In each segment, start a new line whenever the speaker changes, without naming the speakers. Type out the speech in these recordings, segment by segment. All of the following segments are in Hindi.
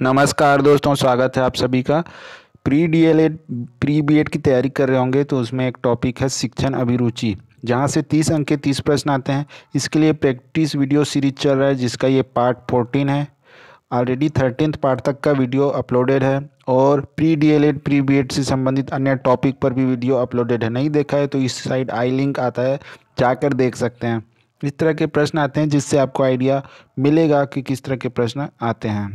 नमस्कार दोस्तों स्वागत है आप सभी का pre D El Ed pre B Ed की तैयारी कर रहे होंगे तो उसमें एक टॉपिक है शिक्षण अभिरुचि जहाँ से तीस अंक के तीस प्रश्न आते हैं इसके लिए प्रैक्टिस वीडियो सीरीज चल रहा है जिसका ये पार्ट फोर्टीन है ऑलरेडी थर्टीन पार्ट तक का वीडियो अपलोडेड है और pre D El Ed pre B Ed से संबंधित अन्य टॉपिक पर भी वीडियो अपलोडेड है नहीं देखा है तो इस साइड आई लिंक आता है जाकर देख सकते हैं इस तरह के प्रश्न आते हैं जिससे आपको आइडिया मिलेगा कि किस तरह के प्रश्न आते हैं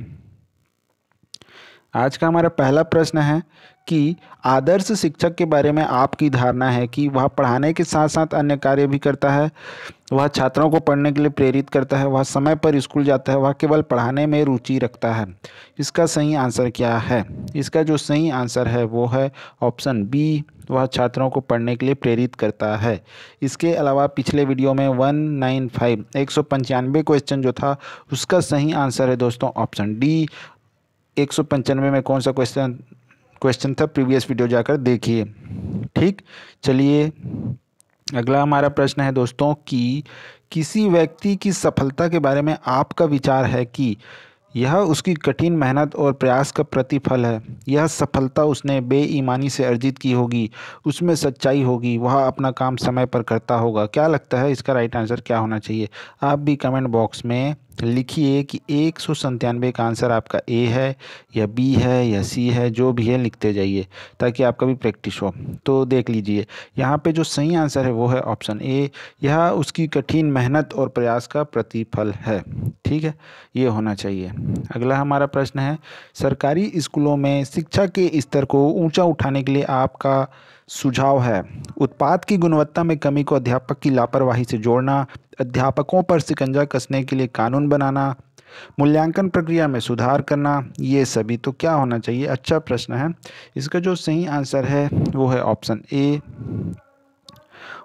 आज का हमारा पहला प्रश्न है कि आदर्श शिक्षक के बारे में आपकी धारणा है कि वह पढ़ाने के साथ साथ अन्य कार्य भी करता है वह छात्रों को पढ़ने के लिए प्रेरित करता है वह समय पर स्कूल जाता है वह केवल पढ़ाने में रुचि रखता है इसका सही आंसर क्या है इसका जो सही आंसर है वो है ऑप्शन बी वह छात्रों को पढ़ने के लिए प्रेरित करता है इसके अलावा पिछले वीडियो में वन नाइन फाइव एक सौ पंचानवे क्वेश्चन जो था उसका सही आंसर है दोस्तों ऑप्शन डी एक सौ पंचानवे में कौन सा क्वेश्चन क्वेश्चन था प्रीवियस वीडियो जाकर देखिए ठीक चलिए अगला हमारा प्रश्न है दोस्तों कि किसी व्यक्ति की सफलता के बारे में आपका विचार है कि यह उसकी कठिन मेहनत और प्रयास का प्रतिफल है यह सफलता उसने बेईमानी से अर्जित की होगी उसमें सच्चाई होगी वह अपना काम समय पर करता होगा क्या लगता है इसका राइट आंसर क्या होना चाहिए आप भी कमेंट बॉक्स में लिखिए कि एक सौ संतानवे का आंसर आपका ए है या बी है या सी है जो भी है लिखते जाइए ताकि आपका भी प्रैक्टिस हो तो देख लीजिए यहाँ पे जो सही आंसर है वो है ऑप्शन ए यह उसकी कठिन मेहनत और प्रयास का प्रतिफल है ठीक है ये होना चाहिए अगला हमारा प्रश्न है सरकारी स्कूलों में शिक्षा के स्तर को ऊँचा उठाने के लिए आपका सुझाव है उत्पाद की गुणवत्ता में कमी को अध्यापक की लापरवाही से जोड़ना अध्यापकों पर शिकंजा कसने के लिए कानून बनाना मूल्यांकन प्रक्रिया में सुधार करना ये सभी तो क्या होना चाहिए अच्छा प्रश्न है इसका जो सही आंसर है वो है ऑप्शन ए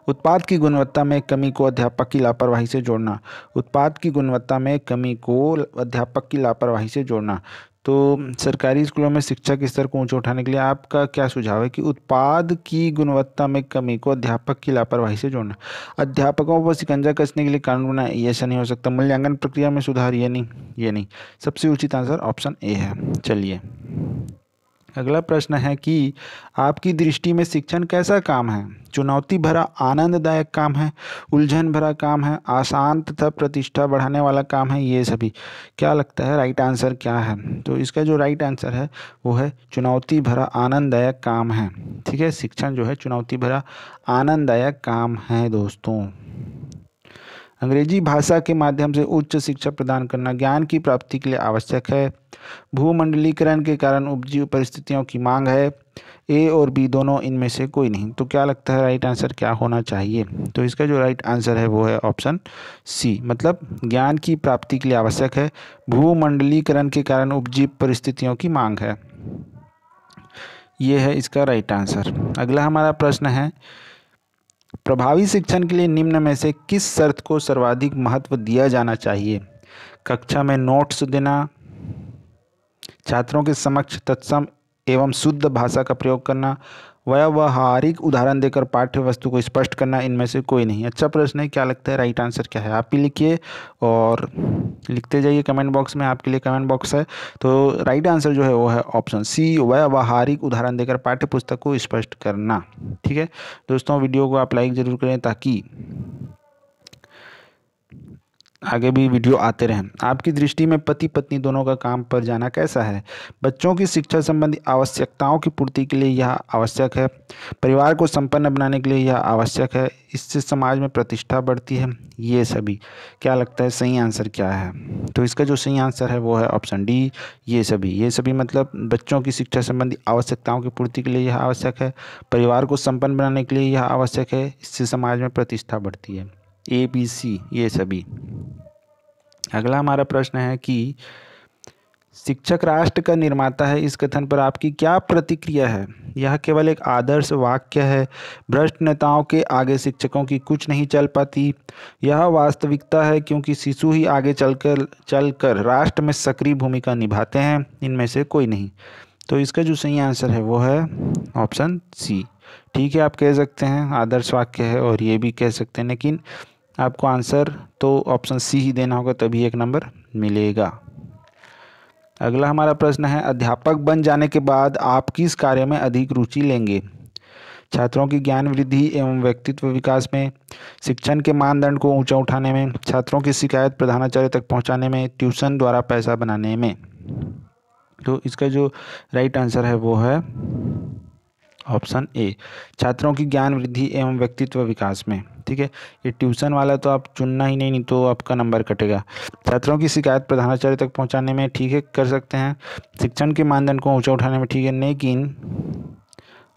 उत्पाद की गुणवत्ता में कमी को अध्यापक की लापरवाही से जोड़ना उत्पाद की गुणवत्ता में कमी को अध्यापक की लापरवाही से जोड़ना तो सरकारी स्कूलों में शिक्षा के स्तर को ऊंचा उठाने के लिए आपका क्या सुझाव है कि उत्पाद की गुणवत्ता में कमी को अध्यापक की लापरवाही से जोड़ना अध्यापकों पर शिकंजा कसने के लिए कानून बनाए ये ऐसा नहीं हो सकता मूल्यांकन प्रक्रिया में सुधार ये नहीं ये नहीं सबसे उचित आंसर ऑप्शन ए है चलिए अगला प्रश्न है कि आपकी दृष्टि में शिक्षण कैसा काम है चुनौती भरा आनंददायक काम है उलझन भरा काम है आसान तथा प्रतिष्ठा बढ़ाने वाला काम है ये सभी क्या लगता है राइट आंसर क्या है तो इसका जो राइट आंसर है वो है चुनौती भरा आनंददायक काम है ठीक है शिक्षण जो है चुनौती भरा आनंददायक काम है दोस्तों अंग्रेजी भाषा के माध्यम से उच्च शिक्षा प्रदान करना ज्ञान की प्राप्ति के लिए आवश्यक है भूमंडलीकरण के कारण उपजीव परिस्थितियों की मांग है ए और बी दोनों इनमें से कोई नहीं तो क्या लगता है राइट आंसर क्या होना चाहिए तो इसका जो राइट आंसर है वो है ऑप्शन सी मतलब ज्ञान की प्राप्ति के लिए आवश्यक है भूमंडलीकरण के कारण उपजीव परिस्थितियों की मांग है ये है इसका राइट आंसर अगला हमारा प्रश्न है प्रभावी शिक्षण के लिए निम्न में से किस शर्त को सर्वाधिक महत्व दिया जाना चाहिए कक्षा में नोट्स देना छात्रों के समक्ष तत्सम एवं शुद्ध भाषा का प्रयोग करना व्यवहारिक उदाहरण देकर पाठ्य वस्तु को स्पष्ट करना इनमें से कोई नहीं अच्छा प्रश्न है क्या लगता है राइट आंसर क्या है आप ही लिखिए और लिखते जाइए कमेंट बॉक्स में आपके लिए कमेंट बॉक्स है तो राइट आंसर जो है वो है ऑप्शन सी व्यवहारिक उदाहरण देकर पाठ्य पुस्तक को स्पष्ट करना ठीक है दोस्तों वीडियो को आप लाइक ज़रूर करें ताकि आगे भी वीडियो आते रहें आपकी दृष्टि में पति पत्नी दोनों का काम पर जाना कैसा है बच्चों की शिक्षा संबंधी आवश्यकताओं की पूर्ति के लिए यह आवश्यक है परिवार को संपन्न बनाने के लिए यह आवश्यक है इससे समाज में प्रतिष्ठा बढ़ती है ये सभी क्या लगता है सही आंसर क्या है तो इसका जो सही आंसर है वो है ऑप्शन डी ये सभी ये सभी मतलब बच्चों की शिक्षा संबंधी आवश्यकताओं की पूर्ति के लिए यह आवश्यक है परिवार को संपन्न बनाने के लिए यह आवश्यक है इससे समाज में प्रतिष्ठा बढ़ती है ए बी सी ये सभी अगला हमारा प्रश्न है कि शिक्षक राष्ट्र का निर्माता है इस कथन पर आपकी क्या प्रतिक्रिया है यह केवल एक आदर्श वाक्य है भ्रष्ट नेताओं के आगे शिक्षकों की कुछ नहीं चल पाती यह वास्तविकता है क्योंकि शिशु ही आगे चलकर चलकर राष्ट्र में सक्रिय भूमिका निभाते हैं इनमें से कोई नहीं तो इसका जो सही आंसर है वो है ऑप्शन सी ठीक है आप कह सकते हैं आदर्श वाक्य है और ये भी कह सकते हैं लेकिन आपको आंसर तो ऑप्शन सी ही देना होगा तभी एक नंबर मिलेगा अगला हमारा प्रश्न है अध्यापक बन जाने के बाद आप किस कार्य में अधिक रुचि लेंगे छात्रों की ज्ञान वृद्धि एवं व्यक्तित्व विकास में शिक्षण के मानदंड को ऊंचा उठाने में छात्रों की शिकायत प्रधानाचार्य तक पहुंचाने में ट्यूशन द्वारा पैसा बनाने में तो इसका जो राइट आंसर है वो है ऑप्शन ए छात्रों की ज्ञान वृद्धि एवं व्यक्तित्व विकास में ठीक है ये ट्यूशन वाला तो आप चुनना ही नहीं नहीं तो आपका नंबर कटेगा छात्रों की शिकायत प्रधानाचार्य तक पहुंचाने में ठीक है कर सकते हैं शिक्षण के मानदंड को ऊंचा उठाने में ठीक है लेकिन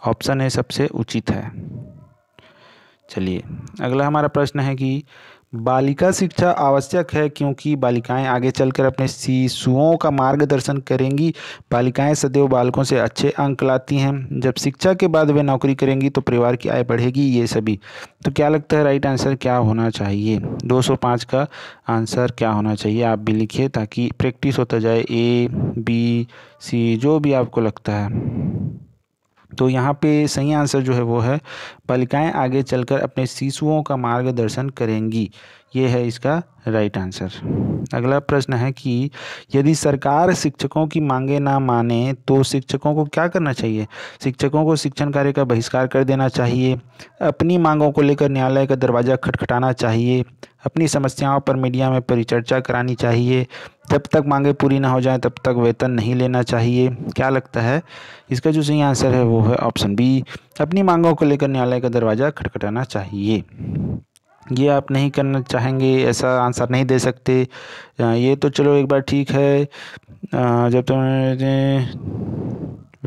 ऑप्शन ए सबसे उचित है चलिए अगला हमारा प्रश्न है कि बालिका शिक्षा आवश्यक है क्योंकि बालिकाएं आगे चलकर अपने शिशुओं का मार्गदर्शन करेंगी बालिकाएं सदैव बालकों से अच्छे अंक लाती हैं जब शिक्षा के बाद वे नौकरी करेंगी तो परिवार की आय बढ़ेगी ये सभी तो क्या लगता है राइट आंसर क्या होना चाहिए 205 का आंसर क्या होना चाहिए आप भी लिखिए ताकि प्रैक्टिस होता जाए ए बी सी जो भी आपको लगता है तो यहाँ पे सही आंसर जो है वो है बालिकाएं आगे चलकर अपने शिशुओं का मार्गदर्शन करेंगी ये है इसका राइट आंसर अगला प्रश्न है कि यदि सरकार शिक्षकों की मांगे ना माने तो शिक्षकों को क्या करना चाहिए शिक्षकों को शिक्षण कार्य का बहिष्कार कर देना चाहिए अपनी मांगों को लेकर न्यायालय का दरवाज़ा खटखटाना चाहिए अपनी समस्याओं पर मीडिया में परिचर्चा करानी चाहिए जब तक मांगे पूरी ना हो जाए तब तक वेतन नहीं लेना चाहिए क्या लगता है इसका जो सही आंसर है वो है ऑप्शन बी अपनी मांगों को लेकर न्यायालय का दरवाज़ा खटखटाना चाहिए ये आप नहीं करना चाहेंगे ऐसा आंसर नहीं दे सकते ये तो चलो एक बार ठीक है जब तुम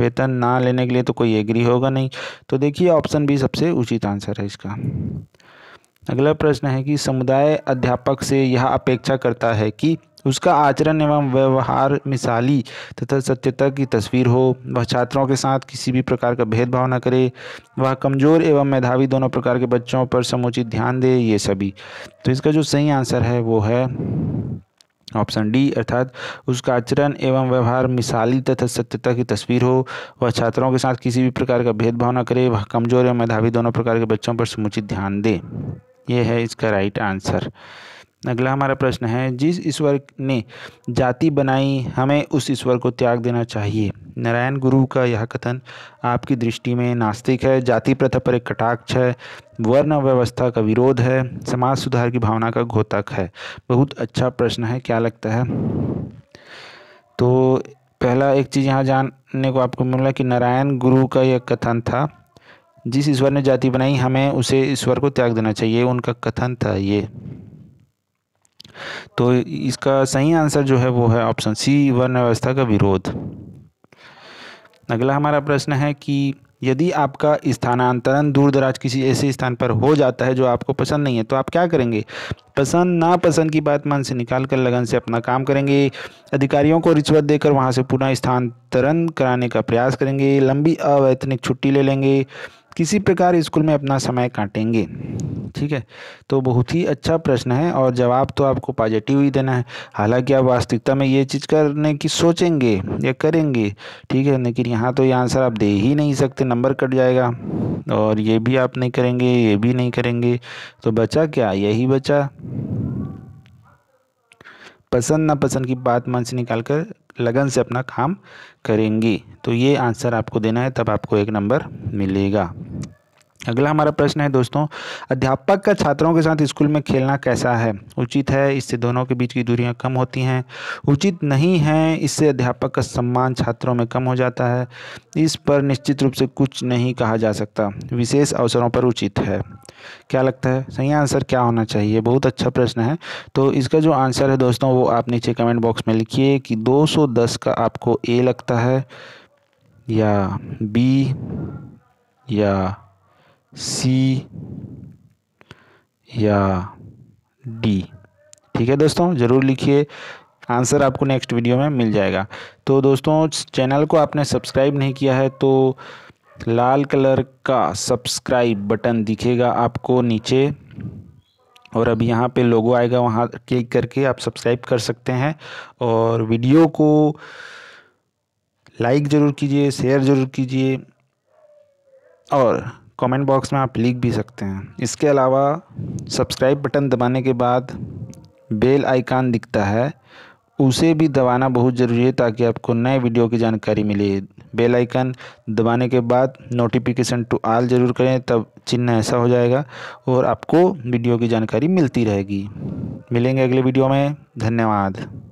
वेतन ना लेने के लिए तो कोई एग्री होगा नहीं तो देखिए ऑप्शन बी सबसे उचित आंसर है इसका अगला प्रश्न है कि समुदाय अध्यापक से यह अपेक्षा करता है कि उसका आचरण एवं व्यवहार मिसाली तथा सत्यता की तस्वीर हो वह छात्रों के साथ किसी भी प्रकार का भेदभाव न करे वह कमज़ोर एवं मेधावी दोनों प्रकार के बच्चों पर समुचित ध्यान दे ये सभी तो इसका जो सही आंसर है वो है ऑप्शन डी अर्थात उसका आचरण एवं व्यवहार मिसाली तथा सत्यता की तस्वीर हो वह छात्रों के साथ किसी भी प्रकार का भेदभाव न करे वह कमज़ोर एवं मेधावी दोनों प्रकार के बच्चों पर समुचित ध्यान दे ये है इसका राइट आंसर अगला हमारा प्रश्न है जिस ईश्वर ने जाति बनाई हमें उस ईश्वर को त्याग देना चाहिए नारायण गुरु का यह कथन आपकी दृष्टि में नास्तिक है जाति प्रथा पर एक कटाक्ष है वर्ण व्यवस्था का विरोध है समाज सुधार की भावना का घोतक है बहुत अच्छा प्रश्न है क्या लगता है तो पहला एक चीज़ यहाँ जानने को आपको मिला कि नारायण गुरु का यह कथन था जिस ईश्वर ने जाति बनाई हमें उसे ईश्वर को त्याग देना चाहिए उनका कथन था ये तो इसका सही आंसर जो है वो है ऑप्शन सी वर्ण व्यवस्था का विरोध अगला हमारा प्रश्न है कि यदि आपका स्थानांतरण दूर दराज किसी ऐसे स्थान पर हो जाता है जो आपको पसंद नहीं है तो आप क्या करेंगे पसंद नापसंद की बात मन से निकाल कर लगन से अपना काम करेंगे अधिकारियों को रिश्वत देकर वहाँ से पुनः स्थानांतरण कराने का प्रयास करेंगे लंबी अवैतनिक छुट्टी ले लेंगे किसी प्रकार स्कूल में अपना समय काटेंगे ठीक है तो बहुत ही अच्छा प्रश्न है और जवाब तो आपको पॉजिटिव ही देना है हालांकि आप वास्तविकता में ये चीज़ करने की सोचेंगे या करेंगे ठीक है लेकिन यहाँ तो ये आंसर आप दे ही नहीं सकते नंबर कट जाएगा और ये भी आप नहीं करेंगे ये भी नहीं करेंगे तो बचा क्या यही बचा पसंद नापसंद की बात मन से निकाल कर लगन से अपना काम करेंगी तो ये आंसर आपको देना है तब आपको एक नंबर मिलेगा अगला हमारा प्रश्न है दोस्तों अध्यापक का छात्रों के साथ स्कूल में खेलना कैसा है उचित है इससे दोनों के बीच की दूरियां कम होती हैं उचित नहीं है इससे अध्यापक का सम्मान छात्रों में कम हो जाता है इस पर निश्चित रूप से कुछ नहीं कहा जा सकता विशेष अवसरों पर उचित है क्या लगता है सही आंसर क्या होना चाहिए बहुत अच्छा प्रश्न है तो इसका जो आंसर है दोस्तों वो आप नीचे कमेंट बॉक्स में लिखिए कि दो का आपको ए लगता है या बी या सी या डी ठीक है दोस्तों ज़रूर लिखिए आंसर आपको नेक्स्ट वीडियो में मिल जाएगा तो दोस्तों चैनल को आपने सब्सक्राइब नहीं किया है तो लाल कलर का सब्सक्राइब बटन दिखेगा आपको नीचे और अब यहाँ पे लोगो आएगा वहाँ क्लिक करके आप सब्सक्राइब कर सकते हैं और वीडियो को लाइक ज़रूर कीजिए शेयर ज़रूर कीजिए और कमेंट बॉक्स में आप लिख भी सकते हैं इसके अलावा सब्सक्राइब बटन दबाने के बाद बेल आइकान दिखता है उसे भी दबाना बहुत ज़रूरी है ताकि आपको नए वीडियो की जानकारी मिले बेल आइकन दबाने के बाद नोटिफिकेशन टू आल ज़रूर करें तब चिन्ह ऐसा हो जाएगा और आपको वीडियो की जानकारी मिलती रहेगी मिलेंगे अगले वीडियो में धन्यवाद